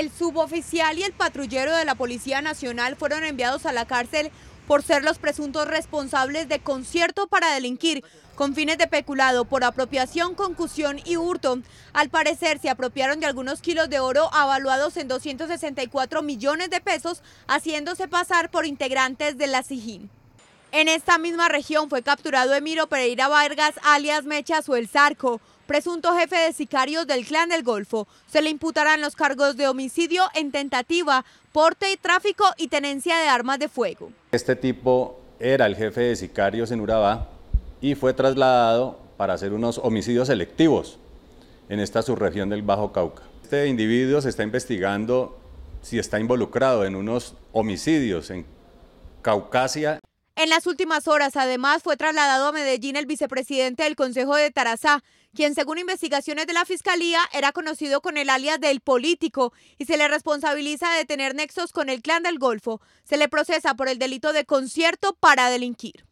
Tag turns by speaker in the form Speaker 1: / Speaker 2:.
Speaker 1: El suboficial y el patrullero de la Policía Nacional fueron enviados a la cárcel por ser los presuntos responsables de concierto para delinquir con fines de peculado por apropiación, concusión y hurto. Al parecer se apropiaron de algunos kilos de oro avaluados en 264 millones de pesos, haciéndose pasar por integrantes de la SIGIN. En esta misma región fue capturado Emiro Pereira Vargas, alias Mechas o El Zarco, presunto jefe de sicarios del Clan del Golfo. Se le imputarán los cargos de homicidio en tentativa, porte y tráfico y tenencia de armas de fuego.
Speaker 2: Este tipo era el jefe de sicarios en Urabá y fue trasladado para hacer unos homicidios selectivos en esta subregión del Bajo Cauca. Este individuo se está investigando si está involucrado en unos homicidios en Caucasia.
Speaker 1: En las últimas horas, además, fue trasladado a Medellín el vicepresidente del Consejo de Tarazá, quien según investigaciones de la Fiscalía era conocido con el alias del político y se le responsabiliza de tener nexos con el clan del Golfo. Se le procesa por el delito de concierto para delinquir.